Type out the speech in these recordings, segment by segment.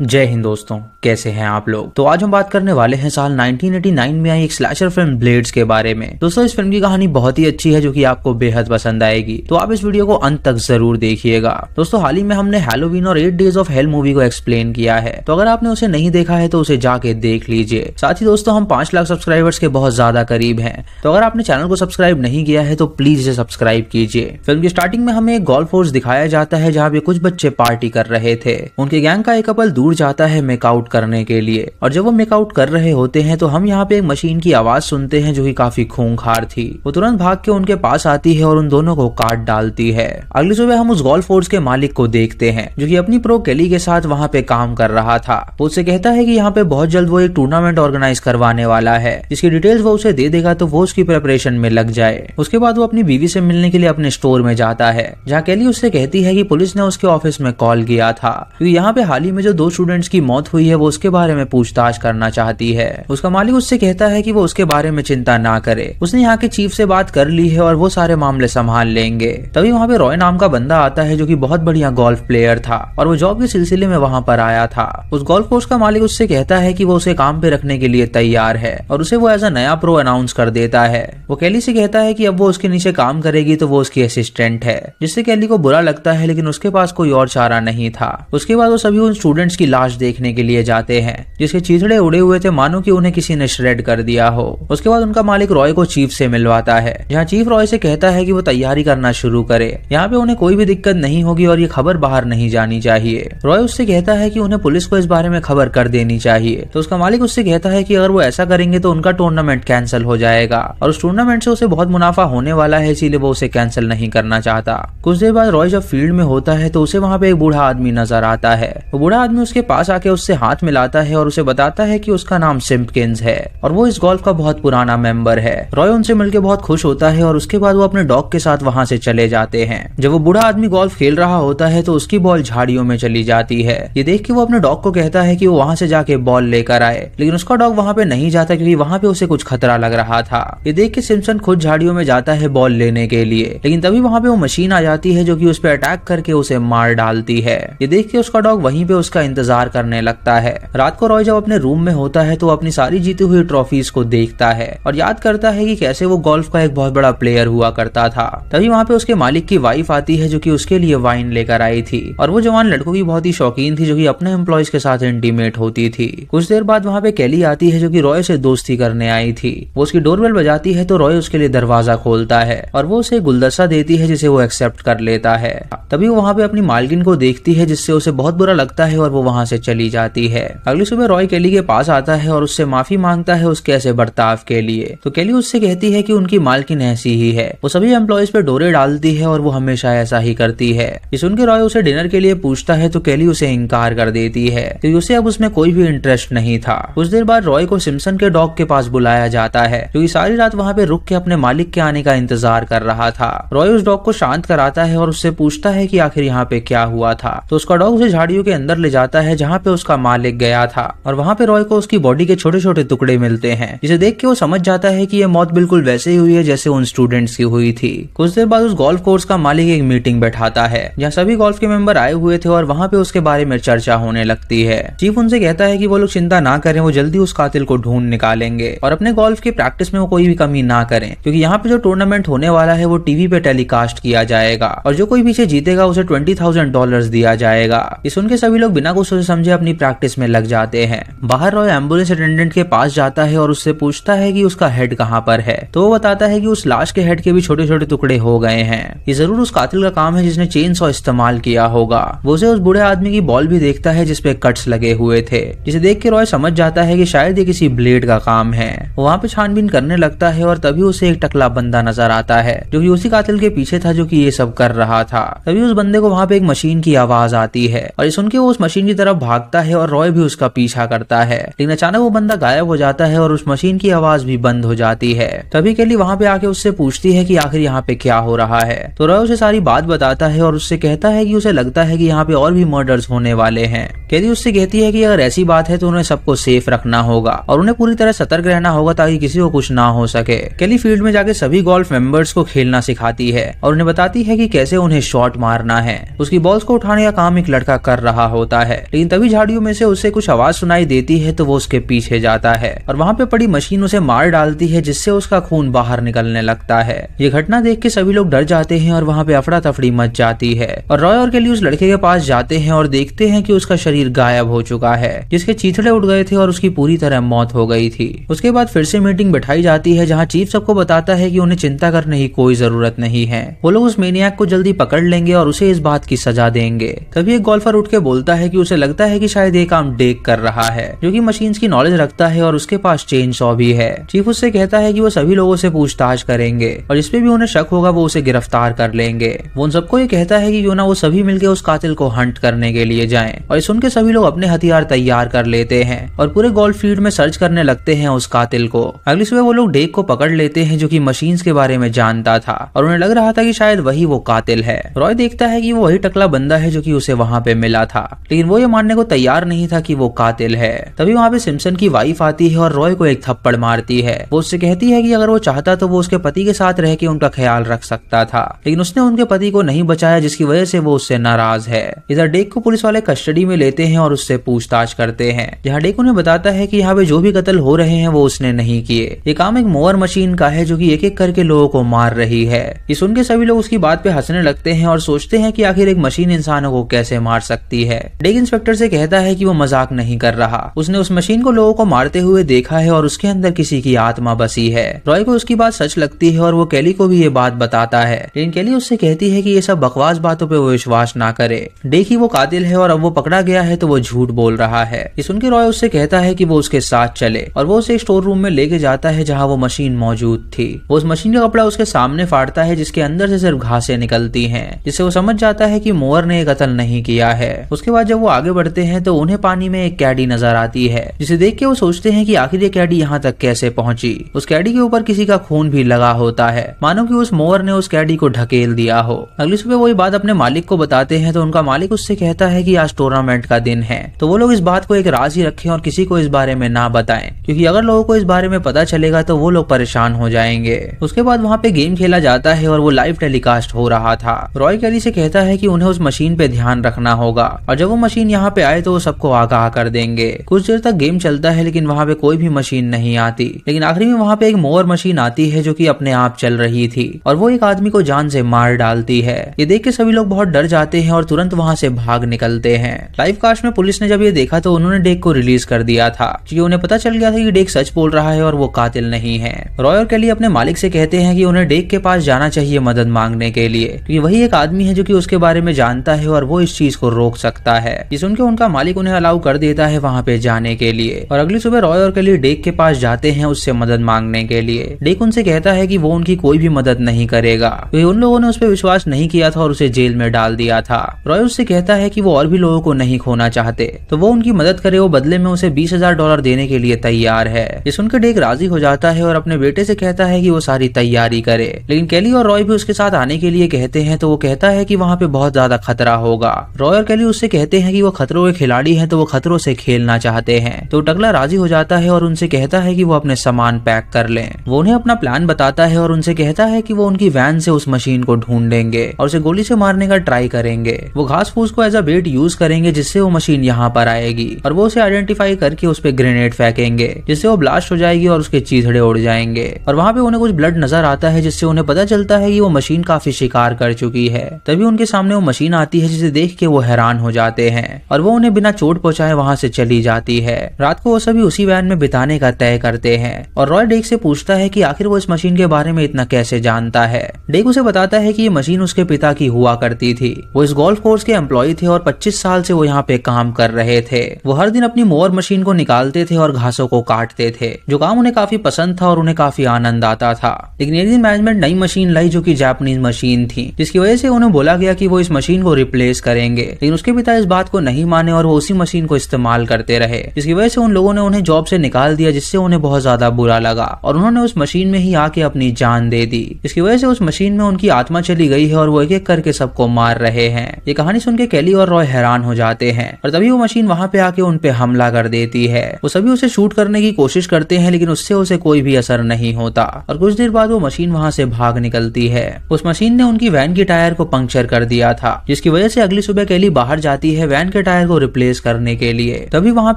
जय हिंद दोस्तों कैसे हैं आप लोग तो आज हम बात करने वाले हैं साल 1989 में आई एक स्लैशर फिल्म ब्लेड्स के बारे में दोस्तों इस फिल्म की कहानी बहुत ही अच्छी है जो कि आपको बेहद पसंद आएगी तो आप इस वीडियो को अंत तक जरूर देखिएगा दोस्तों हाल ही में हमने हेलोवीन और eight days of hell movie को एक्सप्लेन किया है तो अगर आपने उसे नहीं देखा है तो उसे जाके देख लीजिए साथ ही दोस्तों हम पांच लाख सब्सक्राइबर्स के बहुत ज्यादा करीब है तो अगर आपने चैनल को सब्सक्राइब नहीं किया है तो प्लीज इसे सब्सक्राइब कीजिए फिल्म की स्टार्टिंग में हमें एक गोल्फ फोर्स दिखाया जाता है जहाँ पे कुछ बच्चे पार्टी कर रहे थे उनके गैंग का एक कपल दूर जाता है मेकआउट करने के लिए और जब वो मेकआउट कर रहे होते हैं तो हम यहाँ पे एक मशीन की आवाज सुनते हैं जो की काफी खूंखार थी वो तुरंत भाग के उनके पास आती है और उन दोनों को काट डालती है अगली सुबह हम उस गोल्फ फोर्स के मालिक को देखते हैं जो की अपनी प्रो कैली के साथ वहाँ पे काम कर रहा था वो उसे कहता है की यहाँ पे बहुत जल्द वो एक टूर्नामेंट ऑर्गेनाइज करवाने वाला है जिसकी डिटेल्स वो उसे दे देगा तो वो उसकी प्रेपरेशन में लग जाए उसके बाद वो अपनी बीवी से मिलने के लिए अपने स्टोर में जाता है जहाँ कैली उससे कहती है की पुलिस ने उसके ऑफिस में कॉल किया था क्योंकि यहाँ पे हाल ही में जो दो स्टूडेंट्स की मौत हुई है वो उसके बारे में पूछताछ करना चाहती है उसका मालिक उससे कहता है की वो उसके बारे में चिंता ना करे उसने यहाँ के चीफ से बात कर ली है और वो सारे मामले संभाल लेंगे तभी वहाँ पे रॉय नाम का बंदा आता है जो की बहुत बढ़िया गोल्फ प्लेयर था और वो जॉब के सिलसिले में वहाँ पर आया था उस गोल्फ कोर्स का मालिक उससे कहता है की वो उसे काम पे रखने के लिए तैयार है और उसे वो एज अ नया प्रो अनाउंस कर देता है वो कैली से कहता है की अब वो उसके नीचे काम करेगी तो वो उसकी असिस्टेंट है जिससे कैली को बुरा लगता है लेकिन उसके पास कोई और चारा नहीं था उसके बाद वो सभी उन स्टूडेंट्स की की लाश देखने के लिए जाते हैं जिसके चीथड़े उड़े हुए थे मानो की उन्हें किसी ने श्रेड कर दिया हो उसके बाद उनका मालिक रॉय को चीफ से मिलवाता है जहाँ चीफ रॉय से कहता है की वो तैयारी करना शुरू करे यहाँ पे उन्हें कोई भी दिक्कत नहीं होगी और ये खबर बाहर नहीं जानी चाहिए रॉय उससे कहता है की उन्हें पुलिस को इस बारे में खबर कर देनी चाहिए तो उसका मालिक उससे कहता है की अगर वो ऐसा करेंगे तो उनका टूर्नामेंट कैंसिल हो जाएगा और उस टूर्नामेंट से उसे बहुत मुनाफा होने वाला है इसीलिए वो उसे कैंसिल नहीं करना चाहता कुछ देर बाद रॉय जब फील्ड में होता है तो उसे वहाँ पे एक बूढ़ा आदमी नजर आता है वो बूढ़ा आदमी उसके पास आके उससे हाथ मिलाता है और उसे बताता है कि उसका नाम सिम्पकिंस है और वो इस गोल्फ का बहुत पुराना मेंबर है रॉय उनसे मिलकर बहुत खुश होता है और उसके बाद वो अपने डॉग के साथ वहाँ से चले जाते हैं जब वो बुढ़ा आदमी गोल्फ खेल रहा होता है तो उसकी बॉल झाड़ियों में चली जाती है ये देख के वो अपने डॉग को कहता है की वो वहाँ से जाके बॉल लेकर आए लेकिन उसका डॉग वहाँ पे नहीं जाता क्यूँकी वहाँ पे उसे कुछ खतरा लग रहा था ये देख के सिम्सन खुद झाड़ियों में जाता है बॉल लेने के लिए लेकिन तभी वहाँ पे वो मशीन आ जाती है जो की उस पर अटैक करके उसे मार डालती है ये देख के उसका डॉग वहीं पे उसका इंतजार इंतजार करने लगता है रात को रॉय जब अपने रूम में होता है तो अपनी सारी जीती हुई ट्रॉफीज को देखता है और याद करता है की कैसे वो गोल्फ का एक बहुत बड़ा प्लेयर हुआ करता था तभी वहाँ पे उसके मालिक की वाइफ आती है जो की उसके लिए वाइन लेकर आई थी और वो जवान लड़कों की बहुत ही शौकीन थी जो की अपने एम्प्लॉयज के साथ इंटीमेट होती थी कुछ देर बाद वहाँ पे कैली आती है जो की रॉय से दोस्ती करने आई थी वो उसकी डोरबेल बजाती है तो रॉय उसके लिए दरवाजा खोलता है और वो उसे गुलदस्ता देती है जिसे वो एक्सेप्ट कर लेता है तभी वो वहाँ पे अपनी मालकिन को देखती है जिससे उसे बहुत बुरा लगता है और वो वहां से चली जाती है अगली सुबह रॉय केली के पास आता है और उससे माफी मांगता है उसके ऐसे बर्ताव के लिए तो केली उससे कहती है कि उनकी मालकिन ऐसी ही है वो सभी एम्प्लॉयज पे डोरे डालती है और वो हमेशा ऐसा ही करती है ये सुन के रॉय उसे डिनर के लिए पूछता है तो केली उसे इनकार कर देती है तो उसे अब उसमें कोई भी इंटरेस्ट नहीं था कुछ देर बाद रॉय को सिमसन के डॉग के पास बुलाया जाता है क्योंकि सारी रात वहाँ पे रुक के अपने मालिक के आने का इंतजार कर रहा था रॉय उस डॉग को शांत कराता है और उससे पूछता है की आखिर यहाँ पे क्या हुआ था तो उसका डॉग उसे झाड़ियों के अंदर ले जाता है है जहाँ पे उसका मालिक गया था और वहाँ पे रॉय को उसकी बॉडी के छोटे छोटे टुकड़े मिलते हैं जिसे देख के वो समझ जाता है की ये मौत बिल्कुल वैसे ही हुई है जैसे उन स्टूडेंट्स की हुई थी कुछ देर बाद उस गोल्फ कोर्स का मालिक एक मीटिंग बैठाता है जहाँ सभी गोल्फ के मेंबर आए हुए थे और वहाँ पे उसके बारे में चर्चा होने लगती है चीफ उनसे कहता है की वो लोग चिंता ना करें वो जल्दी उस कातिल को ढूंढ निकालेंगे और अपने गोल्फ की प्रैक्टिस में वो कोई भी कमी ना करें क्योंकि यहाँ पे जो टूर्नामेंट होने वाला है वो टीवी पे टेलीकास्ट किया जाएगा और जो कोई पीछे जीतेगा उसे ट्वेंटी थाउजेंड डॉलर दिया जाएगा इस उनके सभी लोग बिना उसे समझे अपनी प्रैक्टिस में लग जाते हैं बाहर रॉय एम्बुलेंस अटेंडेंट के पास जाता है और उससे पूछता है कि उसका हेड कहाँ पर है तो वो बताता है कि उस लाश के हेड के भी छोटे छोटे टुकड़े हो गए हैं ये जरूर उस कातिल का काम है जिसने चेन सौ इस्तेमाल किया होगा वो उसे उस बुढ़े आदमी की बॉल भी देखता है जिसपे कट्स लगे हुए थे जिसे देख के रॉय समझ जाता है की शायद ये किसी ब्लेड का काम है वहाँ पे छानबीन करने लगता है और तभी उसे एक टकला बंदा नजर आता है जो की उसी कातिल के पीछे था जो की ये सब कर रहा था तभी उस बंदे को वहाँ पे एक मशीन की आवाज आती है और सुन के वो उस मशीन की की तरफ भागता है और रॉय भी उसका पीछा करता है लेकिन अचानक वो बंदा गायब हो जाता है और उस मशीन की आवाज भी बंद हो जाती है तभी केली वहाँ पे आके उससे पूछती है की आखिर यहाँ पे क्या हो रहा है तो रॉय उसे सारी बात बताता है और उससे कहता है की उसे लगता है की यहाँ पे और भी मर्डर्स होने वाले है केली उससे कहती है की अगर ऐसी बात है तो उन्हें सबको सेफ रखना होगा और उन्हें पूरी तरह सतर्क रहना होगा ताकि किसी को कुछ ना हो सके केली फील्ड में जाके सभी गोल्फ मेंबर्स को खेलना सिखाती है और उन्हें बताती है कि कैसे उन्हें शॉट मारना है उसकी बॉल्स को उठाने का काम एक लड़का कर रहा होता है लेकिन तभी झाड़ियों में से उसे कुछ आवाज सुनाई देती है तो वो उसके पीछे जाता है और वहाँ पे पड़ी मशीन उसे मार डालती है जिससे उसका खून बाहर निकलने लगता है ये घटना देख के सभी लोग डर जाते हैं और वहाँ पे अफड़ा तफड़ी मच जाती है और रॉय और केली उस लड़के के पास जाते हैं और देखते हैं की उसका शरीर गायब हो चुका है जिसके चीथड़े उठ गए थे और उसकी पूरी तरह मौत हो गई थी उसके बाद फिर से मीटिंग बैठाई जाती है जहाँ चीफ सबको बताता है की उन्हें चिंता करने की कोई जरूरत नहीं है वो लोग उस मेनिया को जल्दी पकड़ लेंगे और उसे इस बात की सजा देंगे तभी एक गोल्फर उठ के बोलता है की उसे उसे लगता है कि शायद ये काम डेक कर रहा है जो कि मशीन की नॉलेज रखता है और उसके पास चेन सॉ भी है चीफ उससे कहता है कि वो सभी लोगों से पूछताछ करेंगे और जिसपे भी उन्हें शक होगा वो उसे गिरफ्तार कर लेंगे वो उन सबको ये कहता है कि क्यों ना वो सभी मिलकर उस कातिल को हंट करने के लिए जाए और सुन के सभी लोग अपने हथियार तैयार कर लेते हैं और पूरे गोल्ड फील्ड में सर्च करने लगते हैं उस कातिल को अगली सुबह वो लोग डेक को पकड़ लेते हैं जो की मशीन के बारे में जानता था और उन्हें लग रहा था की शायद वही वो कातिल है रॉय देखता है की वो वही टकला बंदा है जो की उसे वहाँ पे मिला था लेकिन वो ये मानने को तैयार नहीं था कि वो कातिल है तभी वहाँ पे सिमसन की वाइफ आती है और रॉय को एक थप्पड़ मारती है वो उससे कहती है कि अगर वो चाहता तो वो उसके पति के साथ रह के उनका ख्याल रख सकता था लेकिन उसने उनके पति को नहीं बचाया जिसकी वजह से वो उससे नाराज है इधर डेक को पुलिस वाले कस्टडी में लेते हैं और उससे पूछताछ करते हैं यहाँ डेक उन्हें बताता है की यहाँ पे जो भी कत्ल हो रहे हैं वो उसने नहीं किए ये काम एक मोअर मशीन का है जो की एक एक करके लोगों को मार रही है ये सुन के सभी लोग उसकी बात पे हंसने लगते हैं और सोचते हैं की आखिर एक मशीन इंसानों को कैसे मार सकती है डेक इंस्पेक्टर से कहता है कि वो मजाक नहीं कर रहा उसने उस मशीन को लोगों को मारते हुए देखा है और उसके अंदर किसी की आत्मा बसी है रॉय को उसकी बात सच लगती है और वो कैली को भी ये बात बताता है लेकिन कैली उससे कहती है की ये सब बकवास बातों पर वो विश्वास ना करे देखी वो कातिल है और अब वो पकड़ा गया है तो वो झूठ बोल रहा है ये रॉय उससे कहता है की वो उसके साथ चले और वो उसे स्टोर रूम में लेके जाता है जहाँ वो मशीन मौजूद थी वो उस मशीन का कपड़ा उसके सामने फाड़ता है जिसके अंदर से सिर्फ घासें निकलती है जिससे वो समझ जाता है की मोअर ने कतल नहीं किया है उसके बाद जब वो आगे आगे बढ़ते हैं तो उन्हें पानी में एक कैडी नजर आती है जिसे देख के वो सोचते हैं कि आखिर ये कैडी यहाँ तक कैसे पहुंची उस कैडी के ऊपर किसी का खून भी लगा होता है मानो कि उस मोर ने उस कैडी को ढकेल दिया हो अगली सुबह वो ये बात अपने मालिक को बताते हैं तो उनका मालिक उससे कहता है की आज टूर्नामेंट का दिन है तो वो लोग इस बात को एक राज ही रखे और किसी को इस बारे में ना बताए क्यूँकी अगर लोगों को इस बारे में पता चलेगा तो वो लोग परेशान हो जाएंगे उसके बाद वहाँ पे गेम खेला जाता है और वो लाइव टेलीकास्ट हो रहा था रॉय कैली से कहता है की उन्हें उस मशीन पे ध्यान रखना होगा और जब वो मशीन यहाँ पे आए तो वो सबको आगाह कर देंगे कुछ देर तक गेम चलता है लेकिन वहाँ पे कोई भी मशीन नहीं आती लेकिन आखिरी में वहाँ पे एक मोर मशीन आती है जो की अपने आप चल रही थी और वो एक आदमी को जान से मार डालती है ये देख के सभी लोग बहुत डर जाते हैं और तुरंत वहाँ से भाग निकलते हैं लाइव कास्ट में पुलिस ने जब ये देखा तो उन्होंने डेक को रिलीज कर दिया था क्योंकि उन्हें पता चल गया था कि डेक सच बोल रहा है और वो कातिल नहीं है रॉय और कैली अपने मालिक से कहते हैं कि उन्हें डेक के पास जाना चाहिए मदद मांगने के लिए क्योंकि वही एक आदमी है जो कि उसके बारे में जानता है और वो इस चीज को रोक सकता है ये सुनकर उनका मालिक उन्हें अलाउ कर देता है वहाँ पे जाने के लिए और अगली सुबह रॉय और केली डेक के पास जाते हैं उससे मदद मांगने के लिए डेक उनसे कहता है की वो उनकी कोई भी मदद नहीं करेगा क्योंकि उन लोगों ने उस पर विश्वास नहीं किया था और उसे जेल में डाल दिया था रॉय उससे कहता है की वो और भी लोगों को नहीं खोना चाहते तो वो उनकी मदद करे वो बदले में उसे बीस हजार डॉलर देने के लिए तैयार है ये सुनकर डेक राजी हो जाता है और अपने बेटे से कहता है कि वो सारी तैयारी करे लेकिन कैली और रॉय भी उसके साथ आने के लिए कहते हैं तो वो कहता है कि वहाँ पे बहुत ज्यादा खतरा होगा रॉय और कैली उससे कहते हैं कि वो खतरों के खिलाड़ी हैं तो वो खतरों से खेलना चाहते हैं तो टकला राजी हो जाता है और उनसे कहता है कि वो अपने सामान पैक कर लें वो उन्हें अपना प्लान बताता है और उनसे कहता है कि वो उनकी वैन से उस मशीन को ढूंढेंगे और उसे गोली से मारने का ट्राई करेंगे वो घास फूस को एज अ बेट यूज करेंगे जिससे वो मशीन यहाँ पर आएगी और वो उसे आइडेंटिफाई करके उस पर ग्रेनेड फेंकेंगे जिससे वो ब्लास्ट हो जाएगी और उसके चीजड़े उड़ जाएंगे और वहाँ पे उन्हें कुछ ब्लड नजर आता है जिससे उन्हें पता चलता है कि वो मशीन काफी शिकार कर चुकी है तभी उनके सामने वो मशीन आती है जिसे देख के वो हैरान हो जाते हैं और वो उन्हें बिना चोट पहुंचाए वहाँ से चली जाती है रात को वो सभी उसी वैन में बिताने का तय करते हैं और रॉय डेक से पूछता है कि आखिर वो इस मशीन के बारे में इतना कैसे जानता है डेक उसे बताता है कि ये मशीन उसके पिता की हुआ करती थी वो इस गोल्फ कोर्स के एम्प्लॉय थे और पच्चीस साल से वो यहाँ पे काम कर रहे थे वो हर दिन अपनी मोर मशीन को निकालते थे और घासों को काटते थे जो काम उन्हें काफी पसंद था और उन्हें काफी आनंद आता था लेकिन एक दिन मैनेजमेंट नई मशीन लाई जो की जापानीज मशीन थी जिसकी वजह से उन्हें बोला गया की वो इस मशीन को रिप्लेस करेंगे लेकिन उसके पिता इस बात को नहीं माने और वो उसी मशीन को इस्तेमाल करते रहे जिसकी वजह से उन लोगों ने उन्हें जॉब से निकाल दिया जिससे उन्हें बहुत ज्यादा बुरा लगा और उन्होंने उस मशीन में ही आके अपनी जान दे दी इसकी वजह से उस मशीन में उनकी आत्मा चली गई है और वो एक एक करके सबको मार रहे हैं ये कहानी सुन के कैली और रॉय हैरान हो जाते हैं और तभी वो मशीन वहाँ पे आके उन पे हमला कर देती है वो सभी उसे शूट करने की कोशिश करते हैं लेकिन उससे उसे कोई भी असर नहीं होता और कुछ देर बाद वो मशीन वहाँ से भाग निकलती है उस मशीन ने उनकी वैन की टायर को पंक्चर कर दिया था जिसकी वजह से अगली सुबह कैली बाहर जाती है वैन के टायर को रिप्लेस करने के लिए तभी वहाँ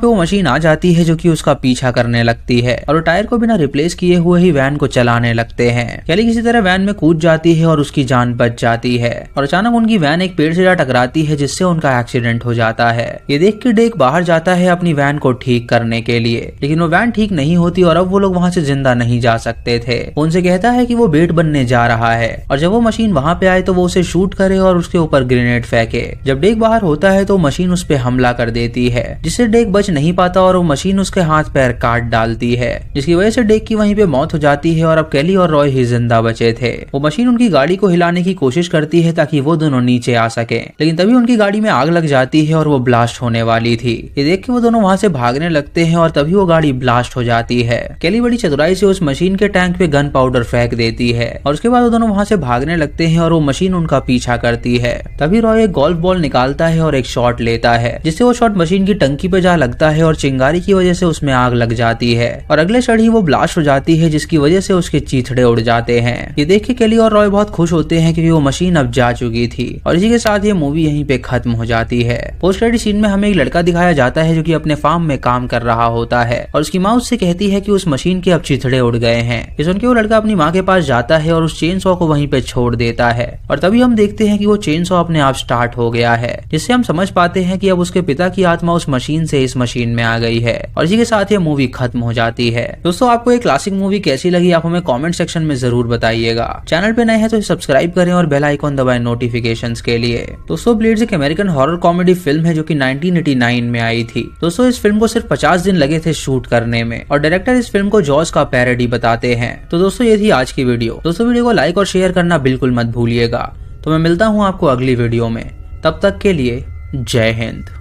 पे वो मशीन आ जाती है जो की उसका पीछा करने लगती है और टायर को बिना रिप्लेस किए हुए ही वैन को चलाने लगते हैं कैली किसी तरह वैन में कूद जाती है और उसकी जान बच जाती है और अचानक उनकी वैन एक पेड़ से टकराती है जिससे उनका एक्सीडेंट हो जाता है ये देख के डेक बाहर जाता है अपनी वैन को ठीक करने के लिए लेकिन वो वैन ठीक नहीं होती और अब वो लोग वहाँ से जिंदा नहीं जा सकते थे उनसे कहता है कि वो बेट बनने जा रहा है और जब वो मशीन वहाँ पे आए तो वो उसे शूट करे और उसके ऊपर ग्रेनेड फेंके जब डेक बाहर होता है तो मशीन मशीन उस पर हमला कर देती है जिससे डेक बच नहीं पाता और वो मशीन उसके हाथ पैर काट डालती है जिसकी वजह से डेक की वहीं पे मौत हो जाती है और अब कैली और रॉय ही जिंदा बचे थे वो मशीन उनकी गाड़ी को हिलाने की कोशिश करती है ताकि वो दोनों नीचे आ सके लेकिन तभी उनकी गाड़ी में आग लग जाती है और वो ब्लास्ट होने वाली थी ये देख के वो दोनों वहाँ से भागने लगते हैं और तभी वो गाड़ी ब्लास्ट हो जाती है कैली बड़ी चतुराई से उस मशीन के टैंक पे गन पाउडर फेंक देती है और उसके बाद वो दोनों वहाँ से भागने लगते हैं और वो मशीन उनका पीछा करती है तभी रॉय एक गोल्फ बॉल निकालता है और एक शॉट ले लेता है जिससे वो शॉट मशीन की टंकी पे जा लगता है और चिंगारी की वजह से उसमें आग लग जाती है और अगले क्षण ही वो ब्लास्ट हो जाती है जिसकी वजह से उसके चीथड़े उड़ जाते हैं ये देख के केली और रॉय बहुत खुश होते हैं क्योंकि वो मशीन अब जा चुकी थी और इसी के साथ ये मूवी यहीं पे खत्म हो जाती है पोस्ट क्रेडिट सीन में हमें एक लड़का दिखाया जाता है जो की अपने फार्म में काम कर रहा होता है और उसकी माँ उससे कहती है की उस मशीन के अब चिथड़े उड़ गए हैं ये सुन वो लड़का अपनी माँ के पास जाता है और उस चेन सॉ को वहीं पे छोड़ देता है और तभी हम देखते हैं कि वो चेन सॉ अपने आप स्टार्ट हो गया है जिससे हम समझ पाते हैं हैं कि अब उसके पिता की आत्मा उस मशीन से इस मशीन में आ गई है और इसी के साथ ये मूवी खत्म हो जाती है दोस्तों आपको ये क्लासिक मूवी कैसी लगी आप हमें कॉमेंट सेक्शन में जरूर बताइएगा चैनल पे नए हैं तो सब्सक्राइब करें और बेल आइकॉन दबाएं नोटिफिकेशन के लिए दोस्तों ब्लेड्स एक अमेरिकन हॉरर कॉमेडी फिल्म है जो की नाइनटीन में आई थी दोस्तों इस फिल्म को सिर्फ पचास दिन लगे थे शूट करने में और डायरेक्टर इस फिल्म को जॉर्ज का पैरडी बताते हैं तो दोस्तों ये थी आज की वीडियो दोस्तों वीडियो को लाइक और शेयर करना बिल्कुल मत भूलिएगा तो मैं मिलता हूँ आपको अगली वीडियो में तब तक के लिए जय हिंद